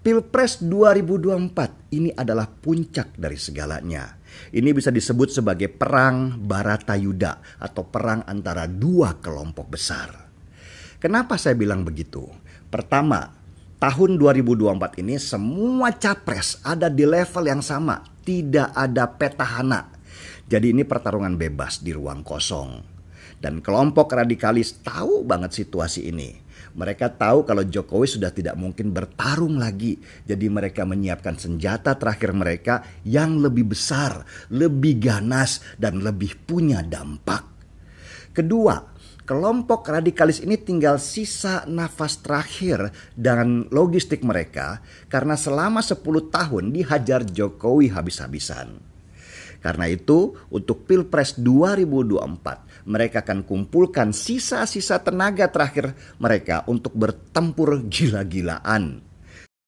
Pilpres 2024 ini adalah puncak dari segalanya. Ini bisa disebut sebagai perang Baratayuda atau perang antara dua kelompok besar. Kenapa saya bilang begitu? Pertama, tahun 2024 ini semua capres ada di level yang sama, tidak ada petahana. Jadi ini pertarungan bebas di ruang kosong. Dan kelompok radikalis tahu banget situasi ini. Mereka tahu kalau Jokowi sudah tidak mungkin bertarung lagi. Jadi mereka menyiapkan senjata terakhir mereka yang lebih besar, lebih ganas, dan lebih punya dampak. Kedua, kelompok radikalis ini tinggal sisa nafas terakhir dan logistik mereka karena selama 10 tahun dihajar Jokowi habis-habisan. Karena itu, untuk Pilpres 2024, mereka akan kumpulkan sisa-sisa tenaga terakhir mereka untuk bertempur gila-gilaan.